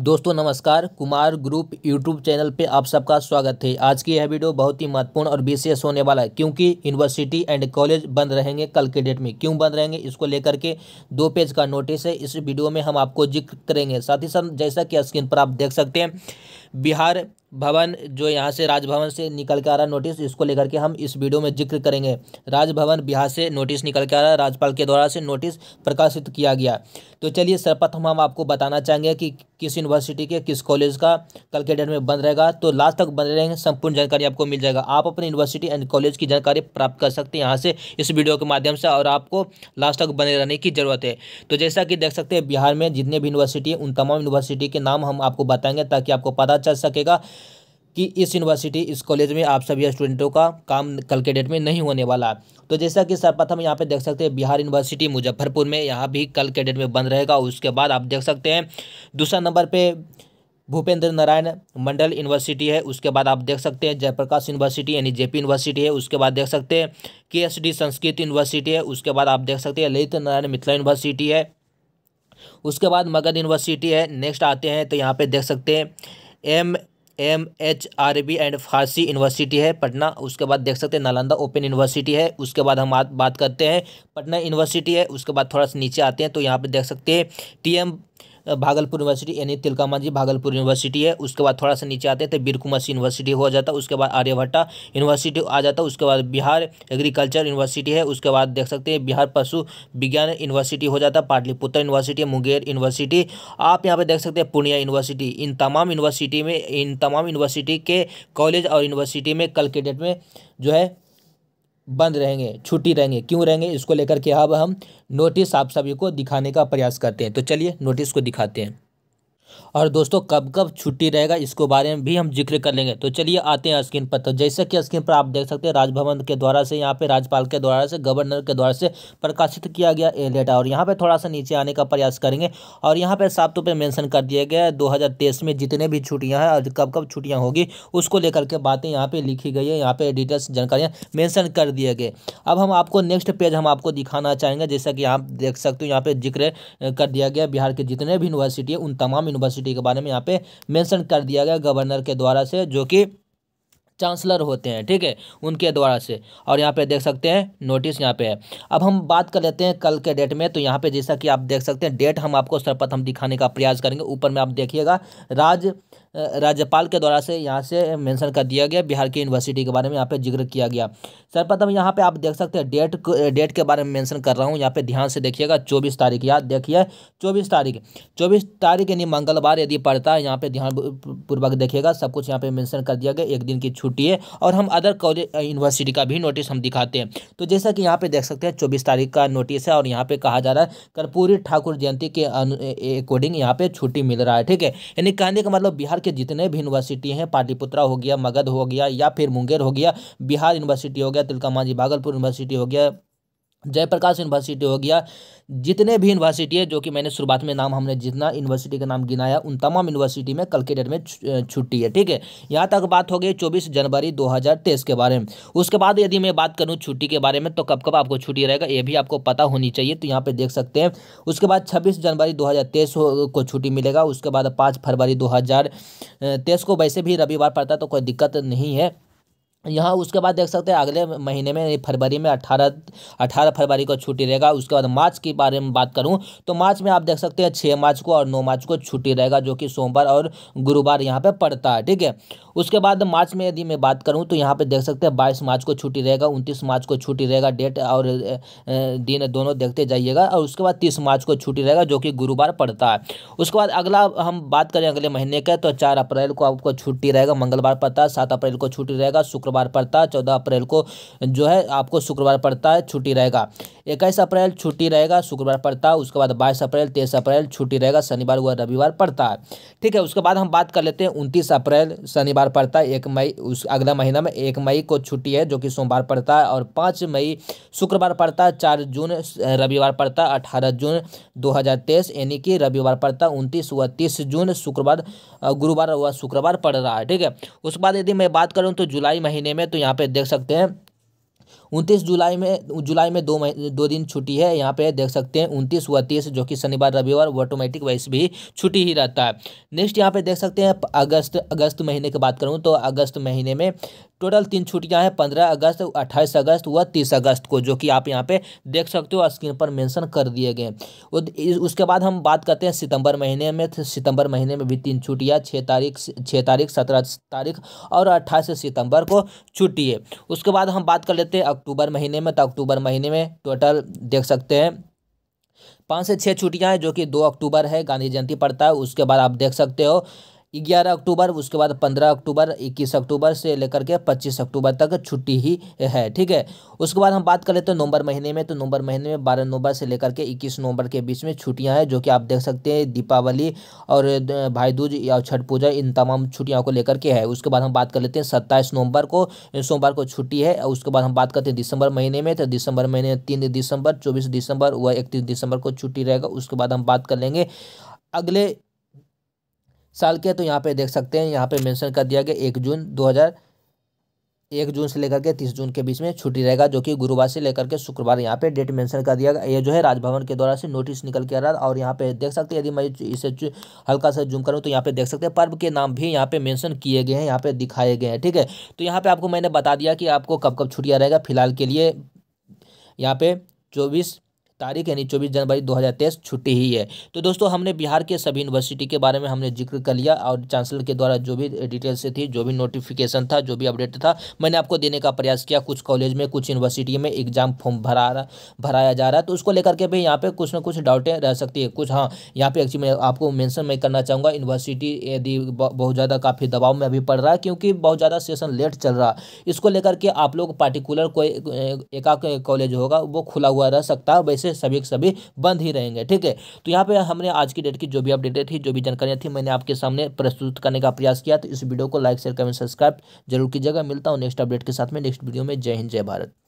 दोस्तों नमस्कार Kumar group YouTube channel पे आप सबका स्वागत है आज की यह वीडियो बहुत ही महत्वपूर्ण और विशेष होने वाला है क्योंकि यूनिवर्सिटी एंड कॉलेज बंद रहेंगे कल के डेट में क्यों बंद रहेंगे इसको लेकर के दो पेज का नोटिस है इस वीडियो में हम आपको जिक्र करेंगे साथ ही साथ जैसा कि स्क्रीन पर आप देख सकते हैं बिहार भवन जो यहाँ से राजभवन से निकल के आ रहा नोटिस इसको लेकर के हम इस वीडियो में जिक्र करेंगे राजभवन बिहार से नोटिस निकल के आ रहा राज्यपाल के द्वारा से नोटिस प्रकाशित किया गया तो चलिए सर्वप्रथम हम आपको बताना चाहेंगे कि किस यूनिवर्सिटी के किस कॉलेज का कल के डेट में बंद रहेगा तो लास्ट तक बंद रहेंगे संपूर्ण जानकारी आपको मिल जाएगा आप अपने यूनिवर्सिटी एंड कॉलेज की जानकारी प्राप्त कर सकते हैं यहाँ से इस वीडियो के माध्यम से और आपको लास्ट तक बने रहने की ज़रूरत है तो जैसा कि देख सकते हैं बिहार में जितने भी यूनिवर्सिटी है उन तमाम यूनिवर्सिटी के नाम हम आपको बताएंगे ताकि आपको पता चल सकेगा कि इस यूनिवर्सिटी इस कॉलेज में आप सभी स्टूडेंटों का काम कल के डेट में नहीं होने वाला तो जैसा कि सर्वप्रथम यहाँ पे देख सकते हैं बिहार यूनिवर्सिटी मुजफ्फरपुर में यहाँ भी कल के डेट में बंद रहेगा उसके बाद आप देख सकते हैं दूसरा नंबर पे भूपेंद्र नारायण मंडल यूनिवर्सिटी है उसके बाद आप देख सकते हैं जयप्रकाश यूनिवर्सिटी यानी जेपी यूनिवर्सिटी है उसके बाद देख सकते हैं डी संस्कृत यूनिवर्सिटी है उसके बाद आप देख सकते हैं ललित नारायण मिथिला यूनिवर्सिटी है उसके बाद मगध यूनिवर्सिटी है नेक्स्ट आते हैं तो यहाँ पर देख सकते हैं M M H R B and Farsi university है पटना उसके बाद देख सकते हैं नालंदा ओपन यूनिवर्सिटी है उसके बाद हम बात करते हैं पटना यूनिवर्सिटी है उसके बाद थोड़ा सा नीचे आते हैं तो यहाँ पर देख सकते हैं टी एम भागलपुर यूनिवर्सिटी यानी तिलका मांझी भागलपुर यूनिवर्सिटी है उसके बाद थोड़ा सा नीचे आते हैं तो बिरकु मसी यूनिवर्सिटी हो जाता है उसके बाद आर्यभट्टा यूनिवर्सिटी आ जाता है उसके बाद बिहार एग्रीकल्चर यूनिवर्सिटी है उसके बाद देख सकते हैं बिहार पशु विज्ञान यूनिवर्सिटी हो जाता है पाटलिपुत्र यूनिवर्सिटी मुंगेर यूनिवर्सिटी आप यहाँ पर देख सकते हैं पूर्णिया यूनिवर्सिटी इन तमाम यूनिवर्सिटी में इन तमाम यूनिवर्सिटी के कॉलेज और यूनिवर्सिटी में कल के डेट में जो है बंद रहेंगे छुट्टी रहेंगे क्यों रहेंगे इसको लेकर के अब हम नोटिस आप सभी को दिखाने का प्रयास करते हैं तो चलिए नोटिस को दिखाते हैं और दोस्तों कब कब छुट्टी रहेगा इसको बारे में भी हम जिक्र कर लेंगे तो चलिए आते हैं स्क्रीन पर तो जैसे कि स्क्रीन पर आप देख सकते हैं राजभवन के द्वारा से यहाँ पे राज्यपाल के द्वारा से गवर्नर के द्वारा से प्रकाशित किया गया ए डेटा और यहाँ पे थोड़ा सा नीचे आने का प्रयास करेंगे और यहाँ पर साफ तौर पर मैंसन कर दिया गया है दो में जितने भी छुट्टियाँ हैं और कब कब छुट्टियाँ होगी उसको लेकर के बातें यहाँ पर लिखी गई है यहाँ पर डिटेल्स जानकारियाँ मैंसन कर दिए गए अब हम आपको नेक्स्ट पेज हम आपको दिखाना चाहेंगे जैसा कि आप देख सकते हो यहाँ पर जिक्र कर दिया गया बिहार के जितने भी यूनिवर्सिटी है उन तमाम यूनिवर्सिटी के बारे में यहाँ पे मेंशन कर दिया गया गवर्नर के द्वारा से जो कि चांसलर होते हैं ठीक है उनके द्वारा से और यहाँ पे देख सकते हैं नोटिस यहाँ पे है अब हम बात कर लेते हैं कल के डेट में तो यहाँ पे जैसा कि आप देख सकते हैं डेट हम आपको सर्वप्रथम दिखाने का प्रयास करेंगे ऊपर में आप देखिएगा राज राज्यपाल के द्वारा से यहाँ से मेंशन कर दिया गया बिहार की यूनिवर्सिटी के बारे में यहाँ पे जिक्र किया गया सर्वप्रथम यहाँ पे आप देख सकते हैं डेट डेट के बारे में मेंशन कर रहा हूँ यहाँ पे ध्यान से देखिएगा चौबीस तारीख याद देखिए चौबीस तारीख चौबीस तारीख यानी मंगलवार यदि पड़ता है यहाँ पे ध्यान पूर्वक देखिएगा सब कुछ यहाँ पे मैंसन कर दिया गया एक दिन की छुट्टी है और हम अदर कॉलेज यूनिवर्सिटी का भी नोटिस हम दिखाते हैं तो जैसा कि यहाँ पे देख सकते हैं चौबीस तारीख का नोटिस है और यहाँ पे कहा जा रहा है कर्पूरी ठाकुर जयंती के अकॉर्डिंग यहाँ पे छुट्टी मिल रहा है ठीक है यानी कहने का मतलब बिहार के जितने भी यूनिवर्सिटी हैं पाटलिपुत्रा हो गया मगध हो गया या फिर मुंगेर हो गया बिहार यूनिवर्सिटी हो गया मांझी भागलपुर यूनिवर्सिटी हो गया जयप्रकाश यूनिवर्सिटी हो गया जितने भी यूनिवर्सिटी है जो कि मैंने शुरुआत में नाम हमने जितना यूनिवर्सिटी का नाम गिनाया उन तमाम यूनिवर्सिटी में कल के डेट में छुट्टी है ठीक है यहाँ तक बात हो गई चौबीस जनवरी 2023 के बारे में उसके बाद यदि मैं बात करूँ छुट्टी के बारे में तो कब कब आपको छुट्टी रहेगा ये भी आपको पता होनी चाहिए तो यहाँ पर देख सकते हैं उसके बाद छब्बीस जनवरी दो को छुट्टी मिलेगा उसके बाद पाँच फरवरी दो को वैसे भी रविवार पड़ता तो कोई दिक्कत नहीं है यहाँ उसके बाद देख सकते हैं अगले महीने में फरवरी में अठारह अठारह फरवरी को छुट्टी रहेगा उसके बाद मार्च के बारे में बात करूँ तो मार्च में आप देख सकते हैं छः मार्च को और नौ मार्च को छुट्टी रहेगा जो कि सोमवार और गुरुवार यहाँ पे पड़ता है ठीक है उसके बाद मार्च में यदि मैं बात करूँ तो यहाँ पर देख सकते हैं बाईस मार्च को छुट्टी रहेगा उनतीस मार्च को छुट्टी रहेगा डेट और दिन दोनों देखते जाइएगा और उसके बाद तीस मार्च को छुट्टी रहेगा जो कि गुरुवार पड़ता है उसके बाद अगला हम बात करें अगले महीने का तो चार अप्रैल को आपको छुट्टी रहेगा मंगलवार पड़ता है सात अप्रैल को छुट्टी रहेगा शुक्रवार शुक्रवार पड़ता है चौदह अप्रैल को जो है आपको शुक्रवार पड़ता है छुट्टी रहेगा इक्कीस अप्रैल छुट्टी रहेगा शुक्रवार पड़ता है उसके बाद बाईस अप्रैल तेईस अप्रैल छुट्टी रहेगा शनिवार व रविवार पड़ता है ठीक है उसके बाद हम बात कर लेते हैं उनतीस अप्रैल शनिवार पड़ता है एक मई उस अगला महीना में एक मई को छुट्टी है जो कि सोमवार पड़ता है और पाँच मई शुक्रवार पड़ता है चार जून रविवार पड़ता है अठारह जून दो हज़ार तेईस यानी कि रविवार पड़ता है उनतीस व तीस जून शुक्रवार गुरुवार व शुक्रवार पड़ रहा है ठीक है उसके बाद यदि मैं बात करूँ तो जुलाई महीने महीने में तो यहाँ पे देख सकते हैं उनतीस जुलाई में जुलाई में दो दो दिन छुट्टी है यहाँ पे देख सकते हैं उनतीस व तीस जो कि शनिवार रविवार ऑटोमेटिक वाइस भी छुट्टी ही रहता है नेक्स्ट यहाँ पे देख सकते हैं अगस्त अगस्त महीने की बात करूँ तो अगस्त महीने में टोटल तीन छुट्टियाँ हैं पंद्रह अगस्त अट्ठाईस अगस्त व तीस अगस्त को जो कि आप यहाँ पे देख सकते हो स्क्रीन पर मैंसन कर दिए गए उसके बाद हम बात करते हैं सितंबर महीने में तो सितंबर महीने में भी तीन छुट्टियाँ छः तारीख छः तारीख सत्रह तारीख और अट्ठाईस सितंबर को छुट्टी है उसके बाद हम बात कर लेते हैं अक्टूबर महीने में तो अक्टूबर महीने में टोटल देख सकते हैं पाँच से छः छुट्टियाँ हैं जो कि दो अक्टूबर है गांधी जयंती पड़ता है उसके बाद आप देख सकते हो ग्यारह अक्टूबर उसके बाद पंद्रह अक्टूबर इक्कीस अक्टूबर से लेकर के पच्चीस अक्टूबर तक छुट्टी ही है ठीक है उसके बाद हम बात कर लेते हैं नवंबर महीने में तो नवंबर महीने में बारह नवंबर से लेकर के इक्कीस नवंबर के बीच में छुट्टियाँ हैं जो कि आप देख सकते हैं दीपावली और भाई दूज या छठ पूजा इन तमाम छुट्टियों को लेकर के है उसके बाद हम बात कर लेते हैं सत्ताईस नवंबर को सोमवार को छुट्टी है उसके बाद हम बात करते हैं दिसंबर महीने में तो दिसंबर महीने तीन दिसंबर चौबीस दिसंबर व इकतीस दिसंबर को छुट्टी रहेगा उसके बाद हम बात कर लेंगे अगले साल के तो यहाँ पे देख सकते हैं यहाँ पे मेंशन कर दिया गया एक जून दो हज़ार एक जून से लेकर के तीस जून के बीच में छुट्टी रहेगा जो कि गुरुवार से लेकर के शुक्रवार यहाँ पे डेट मेंशन कर दिया गया ये जो है राजभवन के द्वारा से नोटिस निकल के आ रहा है और यहाँ पे देख सकते हैं यदि मैं इसे हल्का सा जूम करूँ तो यहाँ पे देख सकते हैं पर्व के नाम भी यहाँ पे मैंशन किए गए हैं यहाँ पे दिखाए गए हैं ठीक है तो यहाँ पे आपको मैंने बता दिया कि आपको कब कब छुट्टियाँ रहेगा फिलहाल के लिए यहाँ पे चौबीस तारीख यानी चौबीस जनवरी 2023 छुट्टी ही है तो दोस्तों हमने बिहार के सभी यूनिवर्सिटी के बारे में हमने जिक्र कर लिया और चांसलर के द्वारा जो भी डिटेल्स से थी जो भी नोटिफिकेशन था जो भी अपडेट था मैंने आपको देने का प्रयास किया कुछ कॉलेज में कुछ यूनिवर्सिटी में एग्जाम फॉर्म भरा रहा भराया जा रहा है तो उसको लेकर के भी यहाँ पर कुछ ना कुछ डाउटें रह सकती है कुछ हाँ यहाँ पर एक्चुअली मैं आपको मैंसन मैं करना चाहूँगा यूनिवर्सिटी यदि बहुत ज़्यादा काफ़ी दबाव में अभी पड़ रहा है क्योंकि बहुत ज़्यादा सेशन लेट चल रहा इसको लेकर के आप लोग पार्टिकुलर कोई एकाक कॉलेज होगा वो खुला हुआ रह सकता है वैसे से सभी के सभी बंद ही रहेंगे ठीक है तो यहाँ पे हमने आज की डेट की जो भी अपडेटें थी जो भी जानकारियाँ थी मैंने आपके सामने प्रस्तुत करने का प्रयास किया तो इस वीडियो को लाइक शेयर कमेंट सब्सक्राइब जरूर कीजिएगा मिलता हूँ नेक्स्ट अपडेट के साथ में नेक्स्ट वीडियो में जय हिंद जय भारत